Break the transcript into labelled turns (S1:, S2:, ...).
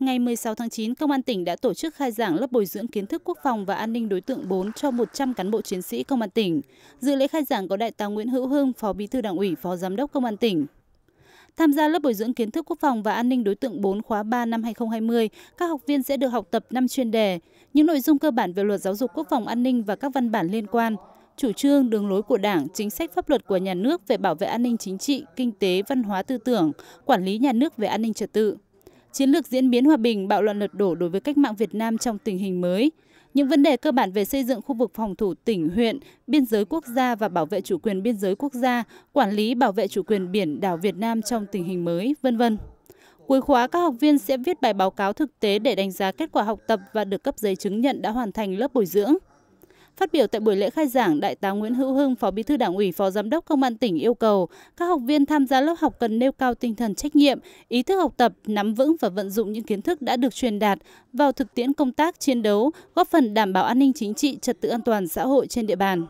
S1: Ngày 16 tháng 9, Công an tỉnh đã tổ chức khai giảng lớp bồi dưỡng kiến thức quốc phòng và an ninh đối tượng 4 cho 100 cán bộ chiến sĩ Công an tỉnh. Dự lễ khai giảng có Đại tá Nguyễn Hữu Hưng, Phó Bí thư Đảng ủy, Phó Giám đốc Công an tỉnh. Tham gia lớp bồi dưỡng kiến thức quốc phòng và an ninh đối tượng 4 khóa 3 năm 2020, các học viên sẽ được học tập 5 chuyên đề, những nội dung cơ bản về luật giáo dục quốc phòng an ninh và các văn bản liên quan, chủ trương, đường lối của Đảng, chính sách pháp luật của nhà nước về bảo vệ an ninh chính trị, kinh tế, văn hóa tư tưởng, quản lý nhà nước về an ninh trật tự chiến lược diễn biến hòa bình, bạo loạn lật đổ đối với cách mạng Việt Nam trong tình hình mới, những vấn đề cơ bản về xây dựng khu vực phòng thủ tỉnh, huyện, biên giới quốc gia và bảo vệ chủ quyền biên giới quốc gia, quản lý bảo vệ chủ quyền biển đảo Việt Nam trong tình hình mới, vân vân. Cuối khóa, các học viên sẽ viết bài báo cáo thực tế để đánh giá kết quả học tập và được cấp giấy chứng nhận đã hoàn thành lớp bồi dưỡng. Phát biểu tại buổi lễ khai giảng, Đại tá Nguyễn Hữu Hưng, Phó Bí thư Đảng ủy, Phó Giám đốc Công an tỉnh yêu cầu các học viên tham gia lớp học cần nêu cao tinh thần trách nhiệm, ý thức học tập, nắm vững và vận dụng những kiến thức đã được truyền đạt vào thực tiễn công tác chiến đấu, góp phần đảm bảo an ninh chính trị, trật tự an toàn xã hội trên địa bàn.